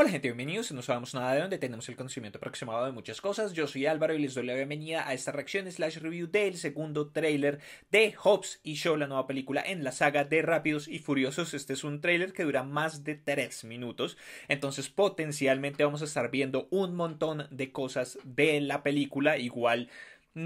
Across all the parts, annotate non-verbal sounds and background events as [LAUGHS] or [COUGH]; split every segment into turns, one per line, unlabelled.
Hola gente, bienvenidos. No sabemos nada de dónde tenemos el conocimiento aproximado de muchas cosas. Yo soy Álvaro y les doy la bienvenida a esta reacción slash review del segundo tráiler de Hobbs y Show, la nueva película en la saga de Rápidos y Furiosos. Este es un tráiler que dura más de 3 minutos, entonces potencialmente vamos a estar viendo un montón de cosas de la película, igual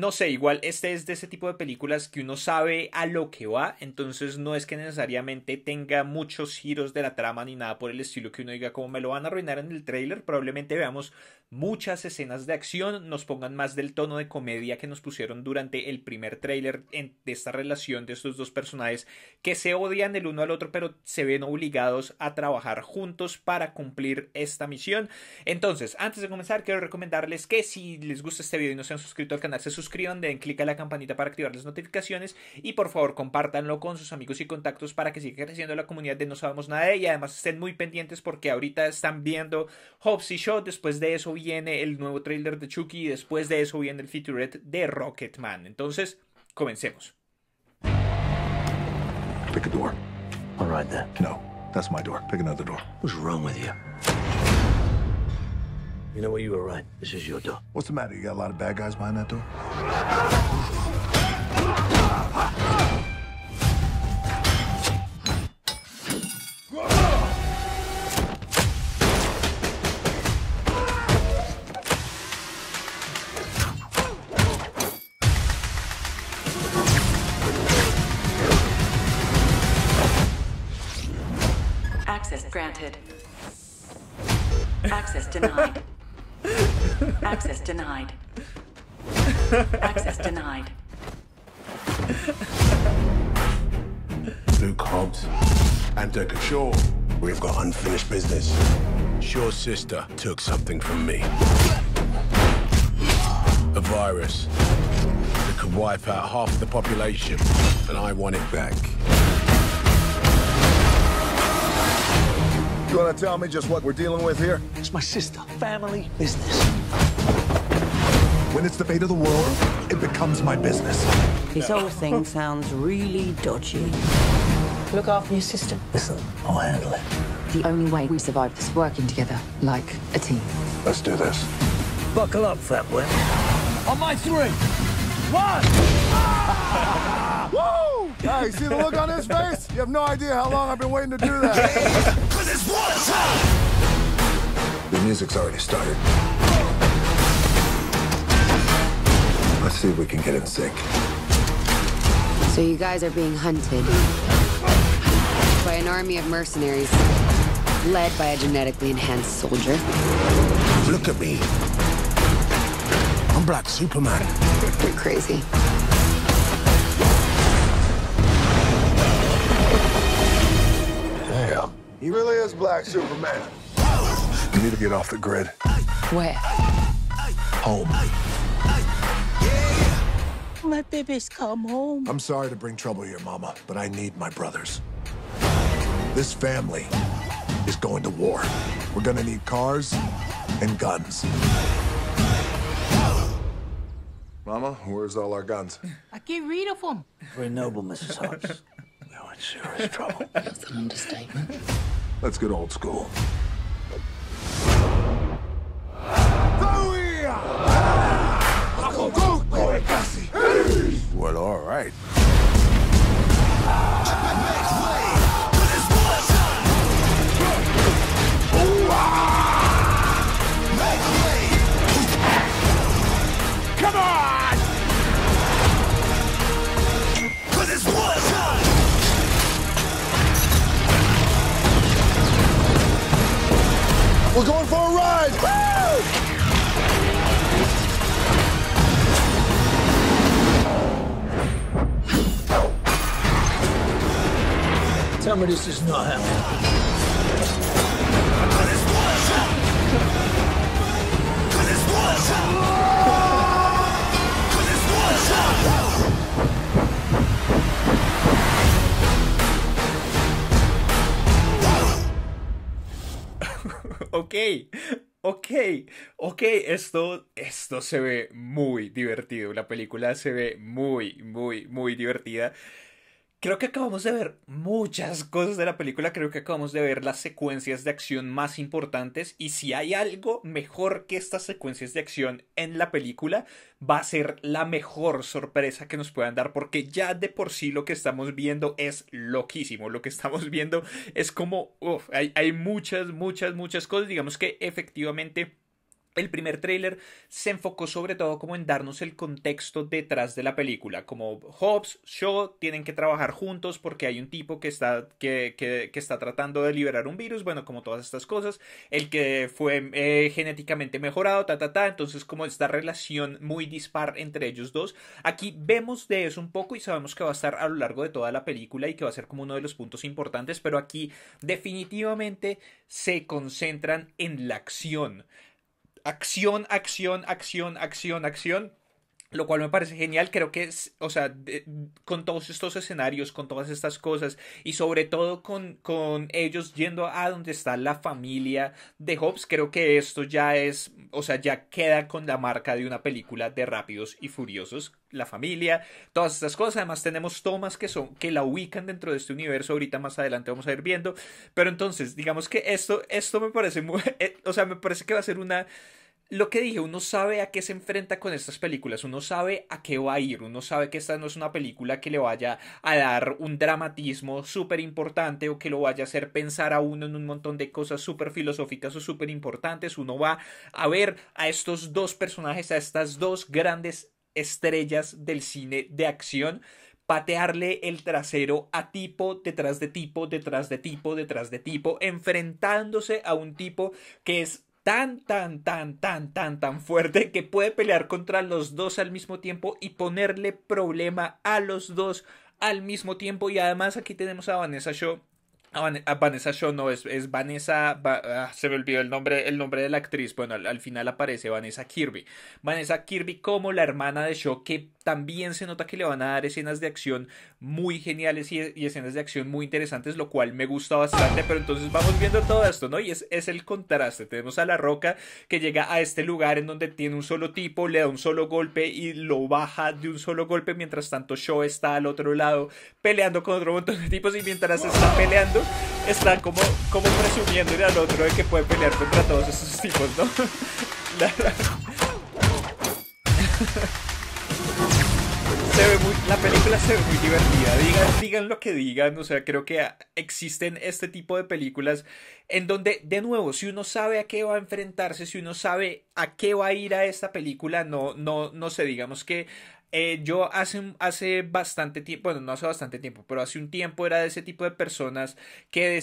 no sé, igual este es de ese tipo de películas que uno sabe a lo que va, entonces no es que necesariamente tenga muchos giros de la trama ni nada por el estilo que uno diga como me lo van a arruinar en el trailer. probablemente veamos muchas escenas de acción nos pongan más del tono de comedia que nos pusieron durante el primer tráiler de esta relación de estos dos personajes que se odian el uno al otro pero se ven obligados a trabajar juntos para cumplir esta misión. Entonces, antes de comenzar, quiero recomendarles que si les gusta este video y no se han suscrito al canal, se suscriban, den clic a la campanita para activar las notificaciones y por favor compártanlo con sus amigos y contactos para que siga creciendo la comunidad de No Sabemos Nada y además estén muy pendientes porque ahorita están viendo Hobbs y Show. después de eso viene el nuevo trailer de Chucky y después de eso viene el featurette de Rocketman. Entonces, comencemos. Pick a door. All right then. No, that's my door. Pick another door. What's wrong with you? You know what? You were right. This is your door. What's the matter? You got a lot of bad guys behind that door? Access denied. Access denied. Access denied. Luke Hobbs and Decker Shaw. We've got unfinished business. Shaw's sister took something from me. A virus that could wipe out half the population, and I want it back. You want to tell me just what we're dealing with here? It's my sister. Family business. When it's the fate of the world, it becomes my business. This whole thing sounds really dodgy. Look after your sister. Listen, I'll handle it. The only way we survive is working together, like a team. Let's do this. Buckle up, fat boy. On my three. One! Ah! [LAUGHS] Woo! Hey, see the look on his face? You have no idea how long I've been waiting to do that. [LAUGHS] The music's already started. Let's see if we can get in sick. So you guys are being hunted by an army of mercenaries led by a genetically enhanced soldier. Look at me. I'm Black Superman. You're crazy. He really is Black Superman. You need to get off the grid. Where? Home. My baby's come home. I'm sorry to bring trouble here, Mama, but I need my brothers. This family is going to war. We're gonna need cars and guns. Mama, where's all our guns? I can't read of them. Very noble, Mrs. Hobbs. we are in serious trouble. That's an understatement. Let's get old school. Well, all right. We're going for a ride! Woo! Tell me this is not happening. ok, ok, ok, esto, esto se ve muy divertido, la película se ve muy, muy, muy divertida. Creo que acabamos de ver muchas cosas de la película, creo que acabamos de ver las secuencias de acción más importantes y si hay algo mejor que estas secuencias de acción en la película, va a ser la mejor sorpresa que nos puedan dar porque ya de por sí lo que estamos viendo es loquísimo, lo que estamos viendo es como, hay muchas, muchas, muchas cosas, digamos que efectivamente el primer tráiler se enfocó sobre todo como en darnos el contexto detrás de la película, como Hobbs, Shaw tienen que trabajar juntos porque hay un tipo que está, que, está tratando de liberar un virus, bueno, como todas estas cosas, el que fue eh, genéticamente mejorado, ta, ta, ta, entonces como esta relación muy dispar entre ellos dos, aquí vemos de eso un poco y sabemos que va a estar a lo largo de toda la película y que va a ser como uno de los puntos importantes, pero aquí definitivamente se concentran en la acción acción, acción, acción, acción, acción. Lo cual me parece genial, creo que, es, o sea, con todos estos escenarios, con todas estas cosas, y sobre todo con, con ellos yendo a donde está la familia de Hobbes, creo que esto ya es, o sea, ya queda con la marca de una película de Rápidos y Furiosos, la familia, todas estas cosas. Además tenemos tomas que son que la ubican dentro de este universo. Ahorita más adelante vamos a ir viendo. Pero entonces, digamos que esto esto me parece muy, [LAUGHS] eh, o sea, me parece que va a ser una lo que dije, uno sabe a qué se enfrenta con estas películas, uno sabe a qué va a ir, uno sabe que esta no es una película que le vaya a dar un dramatismo súper importante o que lo vaya a hacer pensar a uno en un montón de cosas súper filosóficas o súper importantes, uno va a ver a estos dos personajes, a estas dos grandes estrellas del cine de acción patearle el trasero a tipo detrás de tipo, detrás de tipo, detrás de tipo, enfrentándose a un tipo que es tan, tan, tan, tan, tan, tan fuerte que puede pelear contra los dos al mismo tiempo y ponerle problema a los dos al mismo tiempo. Y además aquí tenemos a Vanessa show Ah, ah, Vanessa Shaw no, es, Vanessa, ah, se me olvidó el nombre, el nombre de la actriz, bueno, al, final aparece Vanessa Kirby. Vanessa Kirby como la hermana de Shaw, que también se nota que le van a dar escenas de acción muy geniales y, escenas de acción muy interesantes, lo cual me gusta bastante, pero entonces vamos viendo todo esto, ¿no? Y es, es el contraste, tenemos a La Roca que llega a este lugar en donde tiene un solo tipo, le da un solo golpe y lo baja de un solo golpe, mientras tanto Shaw está al otro lado peleando con otro montón de tipos y mientras está peleando está como, como Y al otro de que puede pelear contra todos esos tipos, ¿no? [LAUGHS] La, [LAUGHS] Se ve muy, la película se ve muy divertida, digan, lo que digan, o sea, creo que existen este tipo de películas en donde, de nuevo, si uno sabe a qué va a enfrentarse, si uno sabe a qué va a ir a esta película, no, no, no sé, digamos que eh, yo hace, hace bastante tiempo, bueno, no hace bastante tiempo, pero hace un tiempo era de ese tipo de personas que,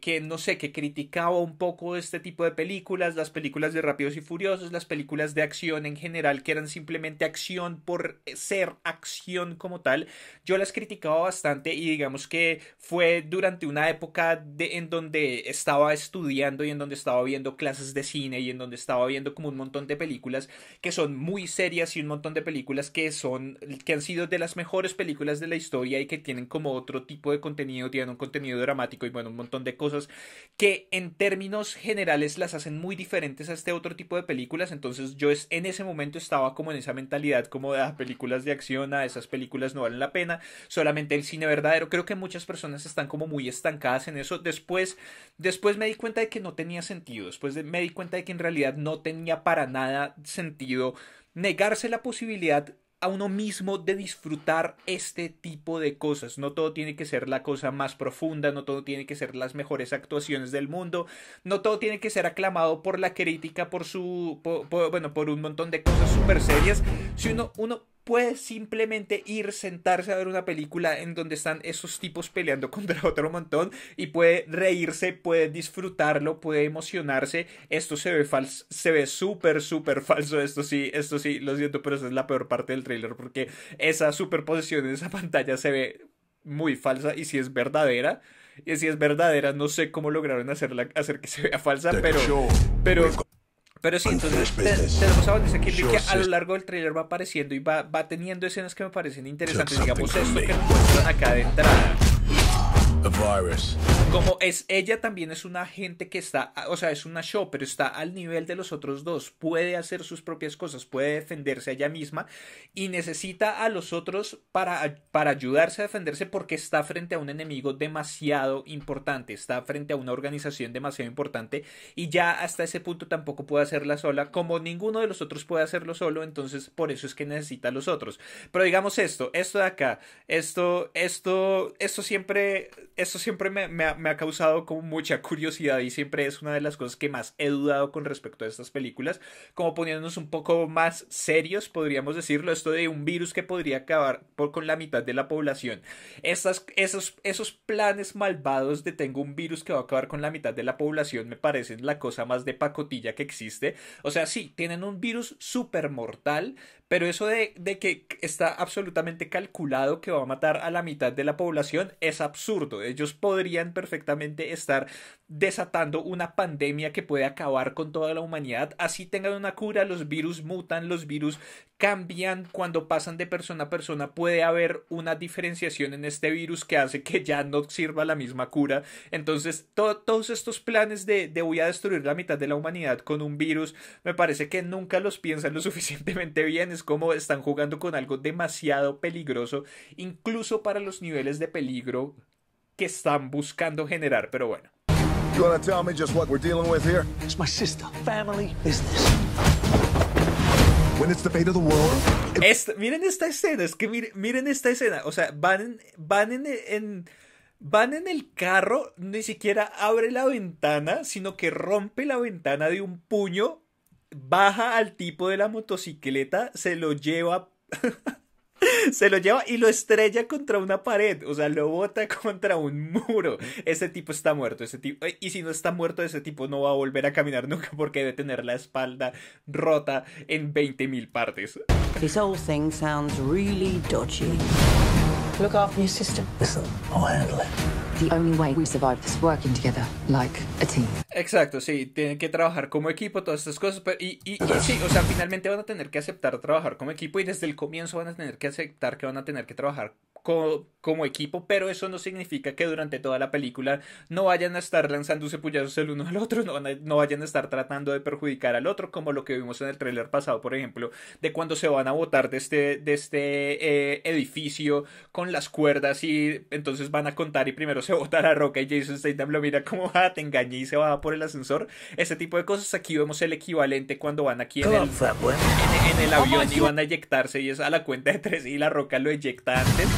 que, no sé, que criticaba un poco este tipo de películas, las películas de Rápidos y Furiosos, las películas de acción en general, que eran simplemente acción por ser acción como tal. Yo las criticaba bastante y digamos que fue durante una época en donde estaba estudiando y en donde estaba viendo clases de cine y en donde estaba viendo como un montón de películas que son muy serias y un montón de películas que son, que han sido de las mejores películas de la historia y que tienen como otro tipo de contenido, tienen un contenido dramático y bueno, un montón de cosas que en términos generales las hacen muy diferentes a este otro tipo de películas. Entonces yo en ese momento estaba como en esa mentalidad como de las ah, películas de acción, a ah, esas películas no valen la pena, solamente el cine verdadero. Creo que muchas personas están como muy estancadas en eso. Después, después me di cuenta de que no tenía sentido, después me di cuenta de que en realidad no tenía para nada sentido negarse la posibilidad a uno mismo de disfrutar este tipo de cosas. No todo tiene que ser la cosa más profunda, no todo tiene que ser las mejores actuaciones del mundo, no todo tiene que ser aclamado por la crítica, por su, bueno, por un montón de cosas súper serias. Si uno, uno puede simplemente ir, sentarse a ver una película en donde están esos tipos peleando [LAUGHS] contra otro montón y puede reírse, puede disfrutarlo, puede emocionarse. Esto se ve falso, se ve súper, súper falso. Esto sí, esto sí, lo siento, pero esa es la peor parte del trailer porque esa superposición en esa pantalla se ve muy falsa y si es verdadera. Y si es verdadera, no sé cómo lograron hacerla, hacer que se vea falsa, pero... pero pero sí, entonces te, a Vanessa Kirby que a lo largo del trailer va apareciendo y va, va teniendo escenas que me parecen interesantes. Digamos esto que nos muestran acá de entrada. Como es, ella también es una gente que está, o sea, es una show, pero está al nivel de los otros dos. Puede hacer sus propias cosas, puede defenderse a ella misma y necesita a los otros para, para ayudarse a defenderse porque está frente a un enemigo demasiado importante, está frente a una organización demasiado importante y ya hasta ese punto tampoco puede hacerla sola, como ninguno de los otros puede hacerlo solo, entonces por eso es que necesita a los otros. Pero digamos esto, esto de acá, esto, esto, esto siempre, esto siempre me, me me ha causado como mucha curiosidad y siempre es una de las cosas que más he dudado con respecto a estas películas, como poniéndonos un poco más serios, podríamos decirlo, esto de un virus que podría acabar con la mitad de la población. Estas, esos, esos planes malvados de tengo un virus que va a acabar con la mitad de la población me parecen la cosa más de pacotilla que existe. O sea, sí, tienen un virus súper mortal, pero eso de, que está absolutamente calculado que va a matar a la mitad de la población es absurdo. Ellos podrían perfectamente estar desatando una pandemia que puede acabar con toda la humanidad. Así tengan una cura, los virus mutan, los virus cambian cuando pasan de persona a persona, puede haber una diferenciación en este virus que hace que ya no sirva la misma cura. Entonces, todos estos planes de, voy a destruir la mitad de la humanidad con un virus, me parece que nunca los piensan lo [LAUGHS] suficientemente bien. Es como están jugando con algo demasiado peligroso, incluso para los niveles de peligro que están buscando generar. Pero bueno miren esta escena, es que miren, esta escena. O sea, van van en, en, van en el carro, ni siquiera abre la ventana, sino que rompe la ventana de un puño, baja al tipo de la motocicleta, se lo lleva [LAUGHS] Se lo lleva y lo estrella contra una pared, o sea, lo bota [LAUGHS] contra un muro. Ese tipo está muerto, ese tipo y si no está muerto ese tipo no va a volver a caminar [LAUGHS] nunca porque debe tener la espalda rota en 20.000 partes. This whole thing sounds really dodgy. Look after your sister. Listen, I'll handle Exacto, sí, tienen que trabajar como equipo, todas estas cosas, pero y, y, sí, o sea, finalmente van a tener que aceptar trabajar como equipo y desde el comienzo van a tener que aceptar que van a tener que trabajar como equipo, pero eso no significa que durante toda la película no vayan a estar lanzándose puñazos el uno al otro, no, vayan a estar tratando de perjudicar al otro, como lo que vimos en el tráiler pasado, por ejemplo, de cuando se van a botar de este, de este eh, edificio con las cuerdas y entonces van a contar y primero se bota la roca y Jason Statham lo mira como, ah, te engañé y se va por el ascensor. Ese tipo de cosas, aquí vemos el equivalente cuando van aquí en el, en, en el avión y van a eyectarse y es a la cuenta de tres y la roca lo eyecta antes.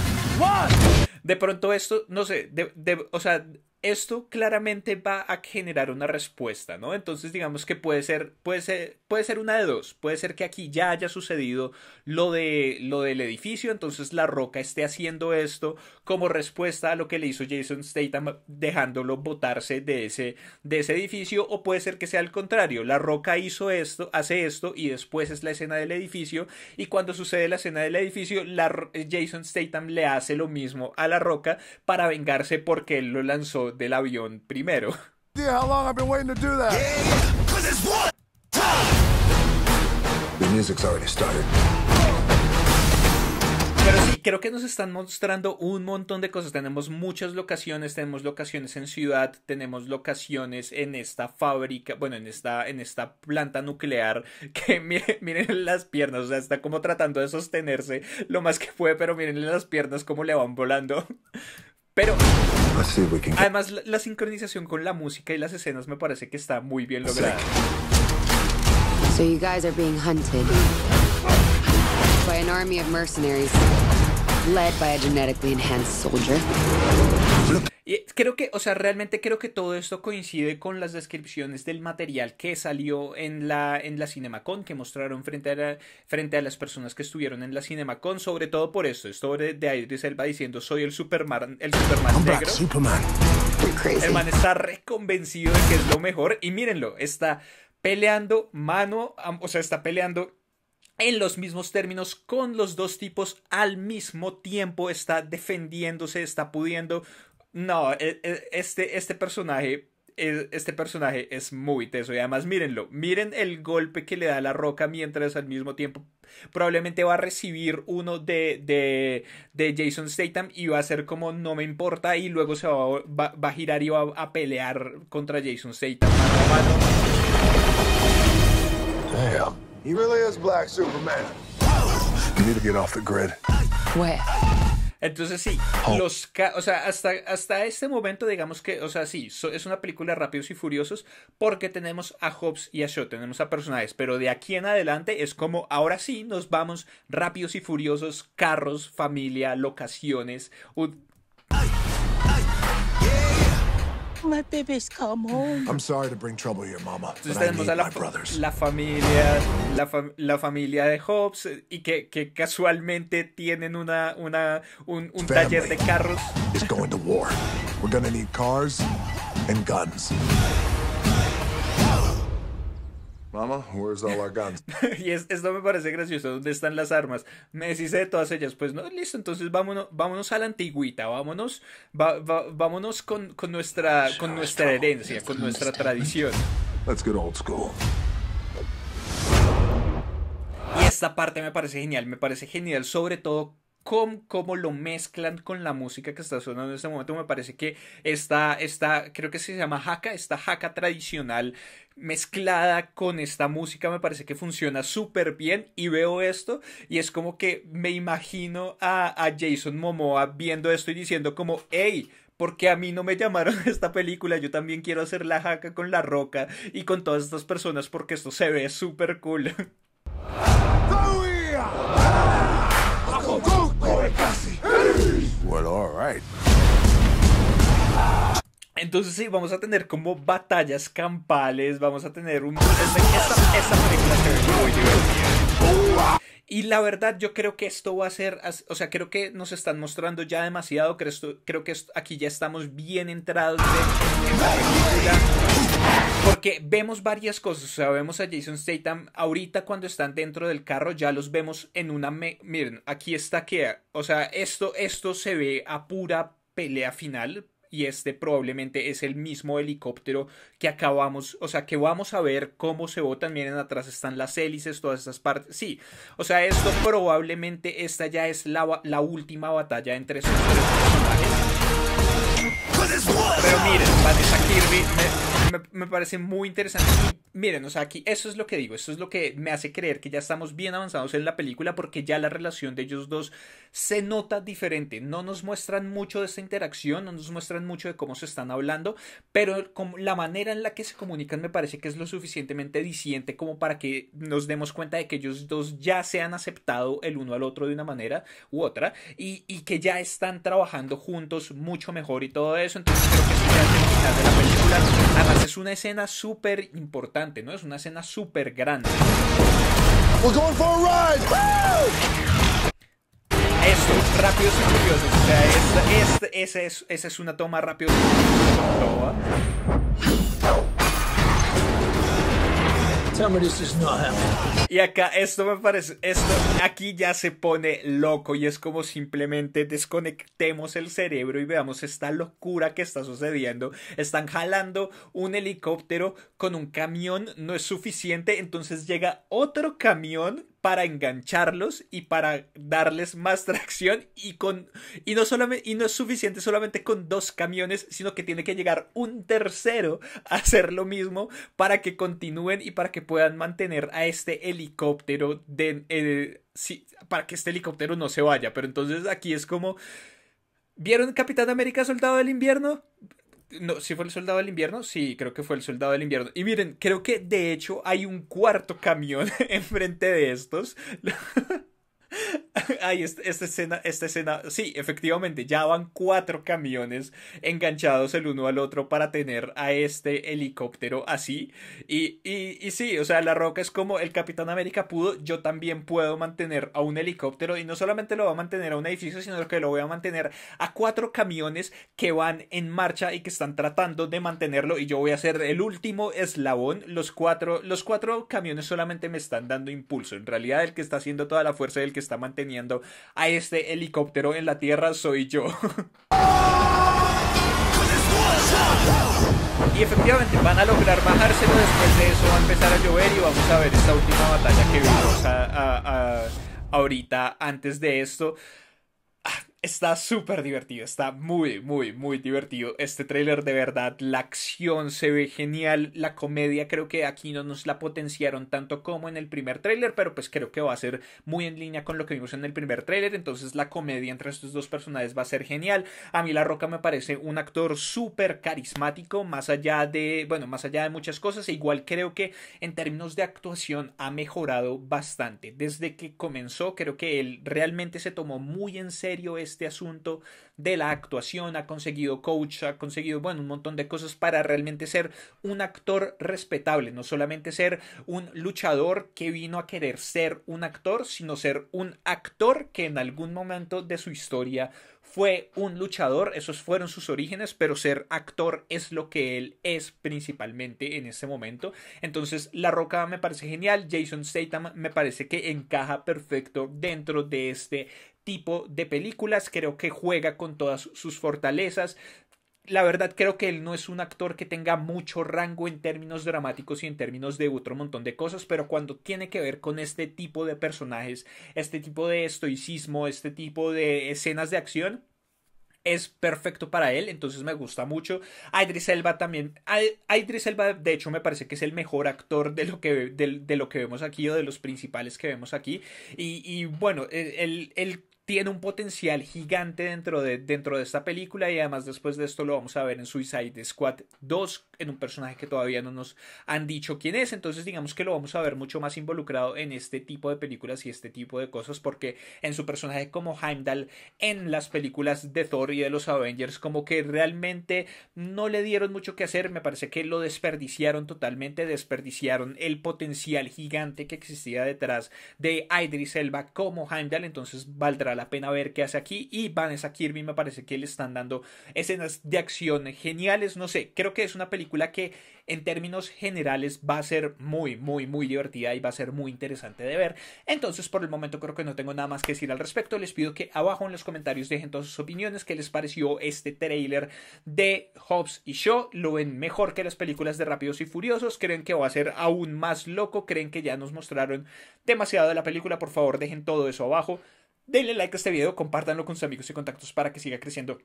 De pronto esto, no sé, de, o sea, esto claramente va a generar una respuesta, ¿no? Entonces digamos que puede ser, puede ser, puede ser una de dos. Puede ser que aquí ya haya sucedido lo, de, lo del edificio, entonces la roca esté haciendo esto como respuesta a lo que le hizo Jason Statham dejándolo botarse de ese, de ese edificio, o puede ser que sea al contrario, la roca hizo esto, hace esto y después es la escena del edificio y cuando sucede la escena del edificio, la, Jason Statham le hace lo mismo a la roca para vengarse porque él lo lanzó del avión primero. [LAUGHS] Pero sí, creo que nos están mostrando un montón de cosas. Tenemos muchas locaciones, tenemos locaciones en ciudad, tenemos locaciones en esta fábrica, bueno, en esta, en esta planta nuclear [LAUGHS] que miren, miren las piernas, o sea, está como tratando de sostenerse lo más que puede, pero miren las piernas como le van volando. [LAUGHS] Pero además la, sincronización con la música y las escenas me parece que está muy bien lograda. So you guys are being hunted by an army of mercenaries led by a genetically enhanced soldier. Y creo que, o sea, realmente creo que todo esto coincide con las descripciones del material que salió en la, en la CinemaCon, que mostraron frente a, frente a las personas que estuvieron en la CinemaCon, sobre todo por esto, esto de Idris Elba diciendo soy el Superman, el Superman negro. El man está reconvencido de que es lo mejor y mírenlo, está peleando mano, o sea, está peleando en los mismos términos con los dos tipos al mismo tiempo, está defendiéndose, está pudiendo no, e, e, este, este personaje. E, este personaje es muy teso y además mírenlo, miren el golpe que le da la roca mientras al mismo tiempo probablemente va a recibir uno de, de, de Jason Statham y va a ser como no me importa y luego se va, a girar y va a pelear contra Jason Statham he really is Black Superman. need to get off grid. Entonces sí, oh. los, o sea, hasta, hasta este momento digamos que, o sea, sí, es una película Rápidos y Furiosos porque tenemos a Hobbs y a Shaw, tenemos a personajes, pero de aquí en adelante es como, ahora sí, nos vamos Rápidos y Furiosos, carros, familia, locaciones, My baby's come home. I'm sorry to bring trouble here, mama. Entonces tenemos a la, la familia, la, fa la, familia de Hobbs eh, y que, que casualmente tienen una, una un, un taller de carros. Is going to war. We're gonna need cars and guns. Mama, [LAUGHS] y esto me parece gracioso. ¿Dónde están las armas? Me decís de todas ellas. Pues no, listo. Entonces vámonos, vámonos a la antigüita. Vámonos, vámonos con, con, nuestra, con nuestra herencia, con nuestra tradición. old school. Y esta parte me parece genial. Me parece genial, sobre todo cómo, lo mezclan con la música que está sonando en este momento. Me parece que está, está creo que se llama jaca, esta jaca tradicional mezclada con esta música me parece que funciona súper bien y veo esto y es como que me imagino a, Jason Momoa viendo esto y diciendo como, hey, porque a mí no me llamaron [LAUGHS] esta película, yo también quiero hacer la jaca con la roca y con todas estas personas porque esto se ve súper cool. Entonces sí, vamos a tener como batallas campales, vamos a tener un... Esta, película Y la verdad, yo creo que esto va a ser, o sea, creo que nos están mostrando ya demasiado, creo, que aquí ya estamos bien entrados porque vemos varias cosas, o sea, vemos a Jason Statham ahorita cuando están dentro del carro, ya los vemos en una... Miren, aquí está que... O sea, esto, esto se ve a pura pelea final, y este probablemente es el mismo helicóptero que acabamos, o sea, que vamos a ver cómo se botan, miren atrás están las hélices, todas esas partes, sí, o sea, esto probablemente, esta ya es la, última batalla entre esos tres personajes. Pero miren, me, parece muy interesante. miren, o sea, aquí eso es lo que digo, eso es lo que me hace creer que ya estamos bien avanzados en la película porque ya la relación de ellos dos se nota diferente. No nos muestran mucho de esta interacción, no nos muestran mucho de cómo se están hablando, pero la manera en la que se comunican me parece que es lo suficientemente disiente como para que nos demos cuenta de que ellos dos ya se han aceptado el uno al otro de una manera u otra y, que ya están trabajando juntos mucho mejor y todo eso. Entonces creo que de la película. Además, es una escena súper importante, ¿no? Es una escena súper grande. Eso, rápidos y curiosos O sea, esa es, es, una toma rápido Y acá esto me parece, esto aquí ya se pone loco y es como simplemente desconectemos el cerebro y veamos esta locura que está sucediendo. Están jalando un helicóptero con un camión, no es suficiente, entonces llega otro camión para engancharlos y para darles más [LAUGHS] tracción y con y no solamente y no es suficiente solamente con dos camiones, sino que tiene que llegar un tercero [LAUGHS] a hacer lo mismo para que continúen y para que puedan mantener a este helicóptero de eh, sí, para que este helicóptero no se vaya, pero entonces aquí es como ¿Vieron Capitán América Soldado del Invierno? No, si ¿sí fue el soldado del invierno, sí, creo que fue el soldado del invierno. Y miren, creo que de hecho hay un cuarto camión [LAUGHS] enfrente de estos. [LAUGHS] Ay, esta, esta, escena, esta escena, sí, efectivamente, ya van cuatro camiones enganchados el uno al otro para tener a este helicóptero así. Y, sí, o sea, la roca es como el Capitán América pudo, yo también puedo mantener a un helicóptero y no solamente lo va a mantener a un edificio, sino que lo voy a mantener a cuatro camiones que van en marcha y que están tratando de mantenerlo y yo voy a ser el último eslabón. Los cuatro, los cuatro camiones solamente me están dando impulso. En realidad, el que está haciendo toda la fuerza y el que está manteniendo a este helicóptero en la Tierra soy yo. [LAUGHS] Y efectivamente van a lograr bajárselo después de eso, va a empezar a llover y vamos a ver esta última batalla que vimos ahorita antes de esto. Está súper divertido, está muy, muy, muy divertido este tráiler de verdad. La acción se ve genial, la comedia creo que aquí no nos la potenciaron tanto como en el primer tráiler, pero pues creo que va a ser muy en línea con lo que vimos en el primer tráiler, entonces la comedia entre estos dos personajes va a ser genial. A mí La Roca me parece un actor súper carismático, más allá de, bueno, más allá de muchas cosas, e igual creo que en términos de actuación ha mejorado bastante. Desde que comenzó creo que él realmente se tomó muy en serio este asunto de la actuación, ha conseguido coach, ha conseguido, bueno, un montón de cosas para realmente ser un actor respetable, no solamente ser un luchador que vino a querer ser un actor, sino ser un actor que en algún momento de su historia fue un luchador, esos fueron sus orígenes, pero ser actor es lo que él es principalmente en este momento. Entonces, La Roca me parece genial, Jason Statham me parece que encaja perfecto dentro de este tipo de películas, creo que juega con todas sus fortalezas, la verdad creo que él no es un actor que tenga mucho rango en términos dramáticos y en términos de otro montón de cosas, pero cuando tiene que ver con este tipo de personajes, este tipo de estoicismo, este tipo de escenas de acción, es perfecto para él, entonces me gusta mucho. Idris Elba también. Idris Elba, de hecho, me parece que es el mejor actor de lo que, de, lo que vemos aquí o de los principales que vemos aquí. Y, bueno, e, el él, tiene un potencial gigante dentro de, dentro de esta película y además después de esto lo vamos a ver en Suicide Squad 2 en un personaje que todavía no nos han dicho quién es entonces digamos que lo vamos a ver mucho más involucrado en este tipo de películas y este tipo de cosas porque en su personaje como Heimdall en las películas de Thor y de los Avengers como que realmente no le dieron mucho que hacer me parece que lo desperdiciaron totalmente desperdiciaron el potencial gigante que existía detrás de Idris Elba como Heimdall entonces valdrá la pena ver qué hace aquí. Y Vanessa Kirby me parece que le están dando escenas de acción geniales. No sé, creo que es una película que en términos generales va a ser muy, muy, muy divertida y va a ser muy interesante de ver. Entonces, por el momento creo que no tengo nada más que decir al respecto. Les pido que abajo en los comentarios dejen todas sus opiniones, qué les pareció este trailer de Hobbs y Shaw. ¿Lo ven mejor que las películas de Rápidos y Furiosos? ¿Creen que va a ser aún más loco? ¿Creen que ya nos mostraron demasiado de la película? Por favor, dejen todo eso abajo. Denle like a este video, compártanlo con sus amigos y contactos para que siga creciendo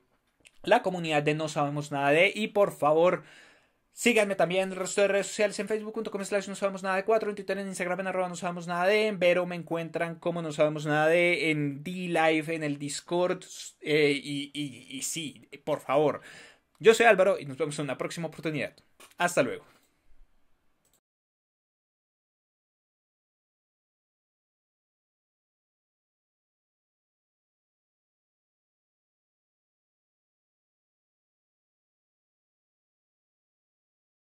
la comunidad de No Sabemos Nada de. Y por favor, síganme también en el resto redes sociales en facebook.com slash No Sabemos Nada de 4, en Twitter, en Instagram, en arroba No Sabemos Nada de. En Vero me encuentran como No Sabemos Nada de, en D-Live, en el Discord. Eh, y, y sí, por favor. Yo soy Álvaro y nos vemos en una próxima oportunidad. Hasta luego.